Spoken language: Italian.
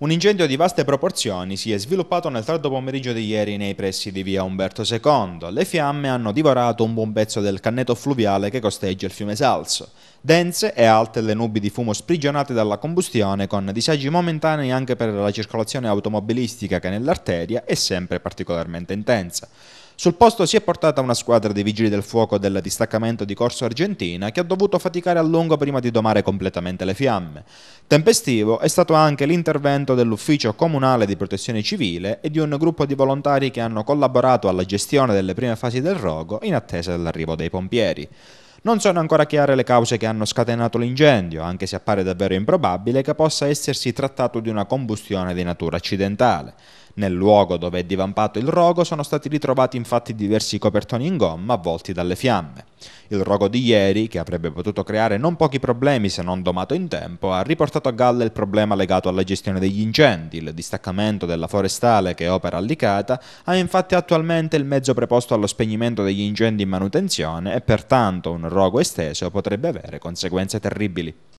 Un incendio di vaste proporzioni si è sviluppato nel tardo pomeriggio di ieri nei pressi di via Umberto II. Le fiamme hanno divorato un buon pezzo del canneto fluviale che costeggia il fiume Salso. Dense e alte le nubi di fumo sprigionate dalla combustione con disagi momentanei anche per la circolazione automobilistica che nell'arteria è sempre particolarmente intensa. Sul posto si è portata una squadra dei vigili del fuoco del distaccamento di Corso Argentina che ha dovuto faticare a lungo prima di domare completamente le fiamme. Tempestivo è stato anche l'intervento dell'Ufficio Comunale di Protezione Civile e di un gruppo di volontari che hanno collaborato alla gestione delle prime fasi del rogo in attesa dell'arrivo dei pompieri. Non sono ancora chiare le cause che hanno scatenato l'incendio, anche se appare davvero improbabile che possa essersi trattato di una combustione di natura accidentale. Nel luogo dove è divampato il rogo sono stati ritrovati infatti diversi copertoni in gomma avvolti dalle fiamme. Il rogo di ieri, che avrebbe potuto creare non pochi problemi se non domato in tempo, ha riportato a galla il problema legato alla gestione degli incendi. Il distaccamento della forestale che opera a Licata ha infatti attualmente il mezzo preposto allo spegnimento degli incendi in manutenzione e pertanto un rogo esteso potrebbe avere conseguenze terribili.